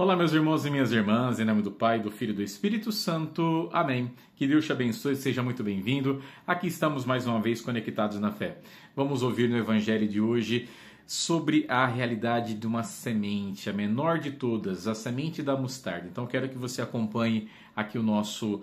Olá, meus irmãos e minhas irmãs, em nome do Pai, do Filho e do Espírito Santo. Amém. Que Deus te abençoe, seja muito bem-vindo. Aqui estamos mais uma vez conectados na fé. Vamos ouvir no Evangelho de hoje sobre a realidade de uma semente, a menor de todas, a semente da mostarda. Então, quero que você acompanhe aqui o nosso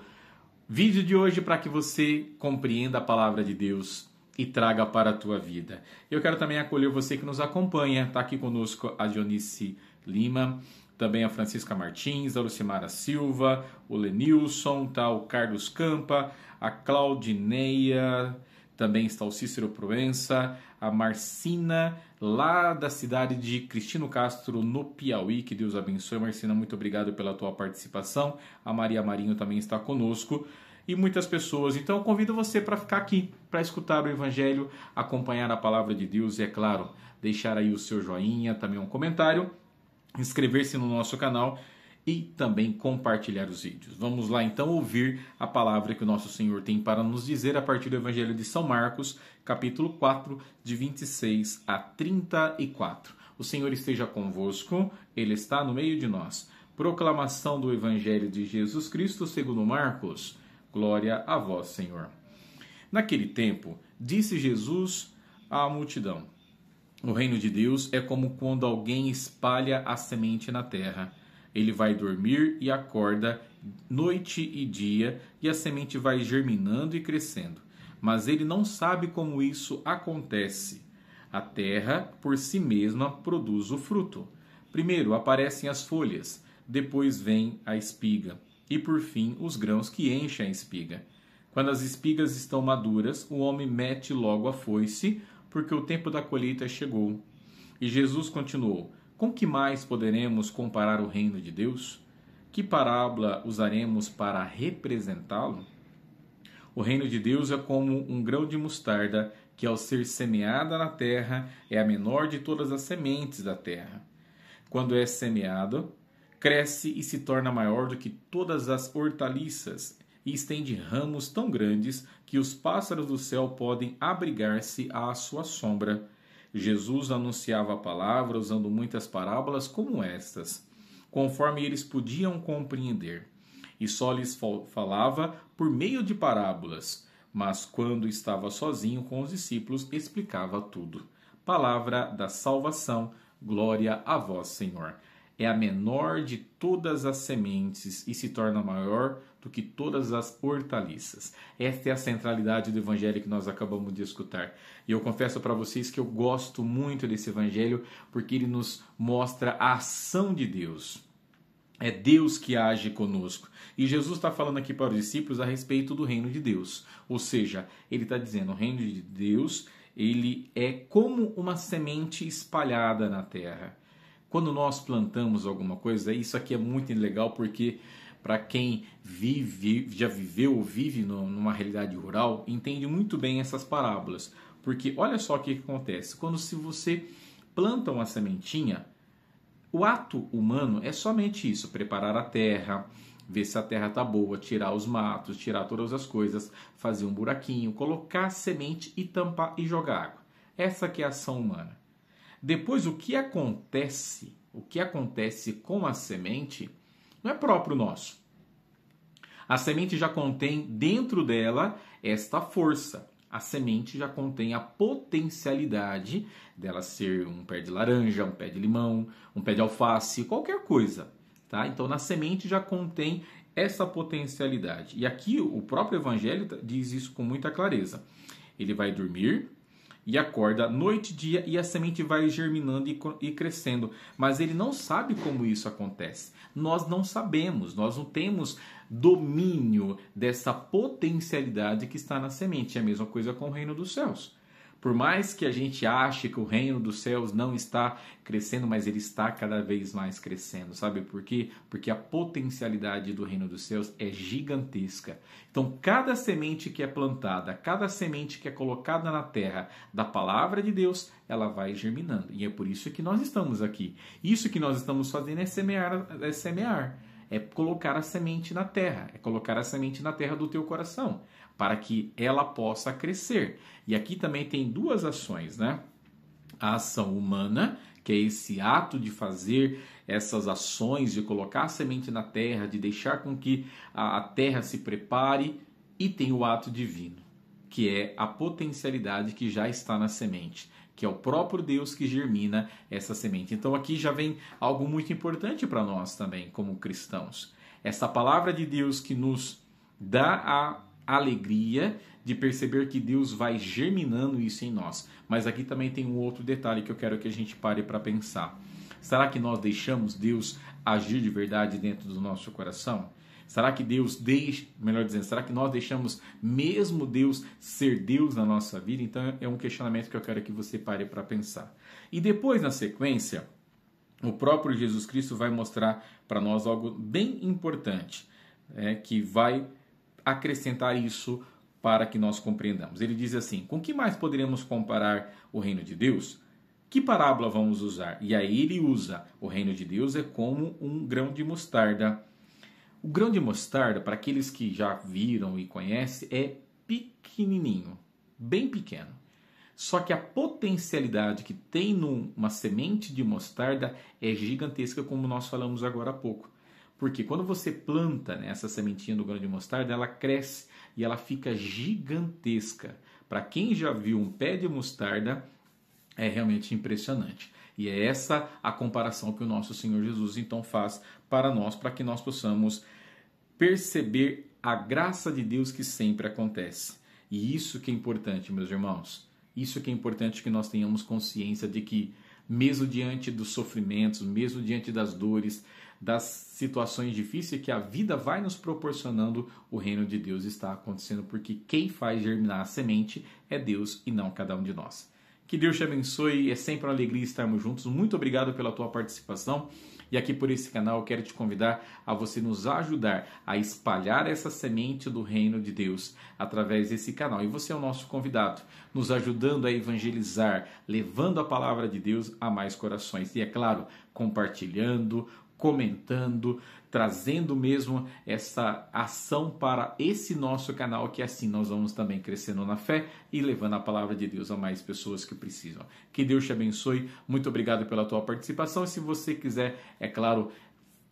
vídeo de hoje para que você compreenda a palavra de Deus e traga para a tua vida. Eu quero também acolher você que nos acompanha, está aqui conosco a Dionice Lima, também a Francisca Martins, a Lucimara Silva, o Lenilson, tá? o Carlos Campa, a Claudineia, também está o Cícero Proença, a Marcina, lá da cidade de Cristino Castro, no Piauí. Que Deus abençoe, Marcina. Muito obrigado pela tua participação. A Maria Marinho também está conosco e muitas pessoas. Então eu convido você para ficar aqui, para escutar o Evangelho, acompanhar a palavra de Deus e, é claro, deixar aí o seu joinha, também um comentário inscrever-se no nosso canal e também compartilhar os vídeos. Vamos lá então ouvir a palavra que o nosso Senhor tem para nos dizer a partir do Evangelho de São Marcos, capítulo 4, de 26 a 34. O Senhor esteja convosco, ele está no meio de nós. Proclamação do Evangelho de Jesus Cristo segundo Marcos. Glória a vós, Senhor. Naquele tempo, disse Jesus à multidão: o reino de Deus é como quando alguém espalha a semente na terra. Ele vai dormir e acorda noite e dia, e a semente vai germinando e crescendo. Mas ele não sabe como isso acontece. A terra, por si mesma, produz o fruto. Primeiro aparecem as folhas, depois vem a espiga, e por fim os grãos que enchem a espiga. Quando as espigas estão maduras, o homem mete logo a foice porque o tempo da colheita chegou. E Jesus continuou: Com que mais poderemos comparar o reino de Deus? Que parábola usaremos para representá-lo? O reino de Deus é como um grão de mostarda que, ao ser semeada na terra, é a menor de todas as sementes da terra. Quando é semeado, cresce e se torna maior do que todas as hortaliças e estende ramos tão grandes que os pássaros do céu podem abrigar-se à sua sombra. Jesus anunciava a palavra usando muitas parábolas como estas, conforme eles podiam compreender, e só lhes falava por meio de parábolas, mas quando estava sozinho com os discípulos, explicava tudo. Palavra da salvação, glória a vós, Senhor. É a menor de todas as sementes e se torna maior do que todas as hortaliças. Esta é a centralidade do evangelho que nós acabamos de escutar. E eu confesso para vocês que eu gosto muito desse evangelho porque ele nos mostra a ação de Deus. É Deus que age conosco. E Jesus está falando aqui para os discípulos a respeito do reino de Deus. Ou seja, ele está dizendo: o reino de Deus ele é como uma semente espalhada na terra. Quando nós plantamos alguma coisa, isso aqui é muito legal porque para quem vive, já viveu ou vive numa realidade rural, entende muito bem essas parábolas. Porque olha só o que acontece. Quando se você planta uma sementinha, o ato humano é somente isso: preparar a terra, ver se a terra está boa, tirar os matos, tirar todas as coisas, fazer um buraquinho, colocar a semente e tampar e jogar água. Essa que é a ação humana. Depois o que acontece, o que acontece com a semente não é próprio nosso. A semente já contém dentro dela esta força. A semente já contém a potencialidade dela ser um pé de laranja, um pé de limão, um pé de alface, qualquer coisa. Tá? Então, na semente já contém essa potencialidade. E aqui o próprio Evangelho diz isso com muita clareza. Ele vai dormir, e acorda noite e dia e a semente vai germinando e crescendo. Mas ele não sabe como isso acontece. Nós não sabemos, nós não temos domínio dessa potencialidade que está na semente. É a mesma coisa com o reino dos céus. Por mais que a gente ache que o reino dos céus não está crescendo, mas ele está cada vez mais crescendo. Sabe por quê? Porque a potencialidade do reino dos céus é gigantesca. Então, cada semente que é plantada, cada semente que é colocada na terra da palavra de Deus, ela vai germinando. E é por isso que nós estamos aqui. Isso que nós estamos fazendo é semear, é semear é colocar a semente na terra, é colocar a semente na terra do teu coração para que ela possa crescer. E aqui também tem duas ações, né? A ação humana, que é esse ato de fazer essas ações, de colocar a semente na terra, de deixar com que a terra se prepare, e tem o ato divino, que é a potencialidade que já está na semente, que é o próprio Deus que germina essa semente. Então aqui já vem algo muito importante para nós também, como cristãos. Essa palavra de Deus que nos dá a alegria de perceber que Deus vai germinando isso em nós. Mas aqui também tem um outro detalhe que eu quero que a gente pare para pensar. Será que nós deixamos Deus agir de verdade dentro do nosso coração? Será que Deus deixa, melhor dizendo, será que nós deixamos mesmo Deus ser Deus na nossa vida? Então é um questionamento que eu quero que você pare para pensar. E depois na sequência, o próprio Jesus Cristo vai mostrar para nós algo bem importante, é, que vai acrescentar isso para que nós compreendamos. Ele diz assim: com que mais poderemos comparar o reino de Deus? Que parábola vamos usar? E aí ele usa: o reino de Deus é como um grão de mostarda. O grão de mostarda, para aqueles que já viram e conhecem, é pequenininho, bem pequeno. Só que a potencialidade que tem numa semente de mostarda é gigantesca, como nós falamos agora há pouco. Porque quando você planta né, essa sementinha do grão de mostarda, ela cresce e ela fica gigantesca. Para quem já viu um pé de mostarda, é realmente impressionante. E é essa a comparação que o nosso Senhor Jesus então faz para nós, para que nós possamos perceber a graça de Deus que sempre acontece. E isso que é importante, meus irmãos. Isso que é importante que nós tenhamos consciência de que, mesmo diante dos sofrimentos, mesmo diante das dores, das situações difíceis que a vida vai nos proporcionando, o reino de Deus está acontecendo, porque quem faz germinar a semente é Deus e não cada um de nós. Que Deus te abençoe, é sempre uma alegria estarmos juntos. Muito obrigado pela tua participação. E aqui por esse canal eu quero te convidar a você nos ajudar a espalhar essa semente do reino de Deus através desse canal. E você é o nosso convidado, nos ajudando a evangelizar, levando a palavra de Deus a mais corações. E é claro, compartilhando, comentando, trazendo mesmo essa ação para esse nosso canal, que assim nós vamos também crescendo na fé e levando a palavra de Deus a mais pessoas que precisam. Que Deus te abençoe. Muito obrigado pela tua participação. E se você quiser, é claro,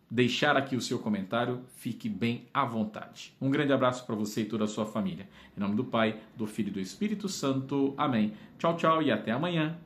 deixar aqui o seu comentário, fique bem à vontade. Um grande abraço para você e toda a sua família. Em nome do Pai, do Filho e do Espírito Santo. Amém. Tchau, tchau e até amanhã.